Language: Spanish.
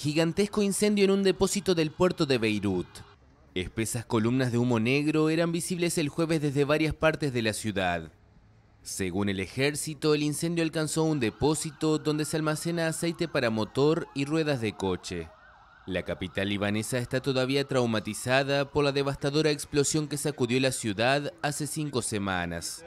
Gigantesco incendio en un depósito del puerto de Beirut. Espesas columnas de humo negro eran visibles el jueves desde varias partes de la ciudad. Según el ejército, el incendio alcanzó un depósito donde se almacena aceite para motor y ruedas de coche. La capital libanesa está todavía traumatizada por la devastadora explosión que sacudió la ciudad hace cinco semanas.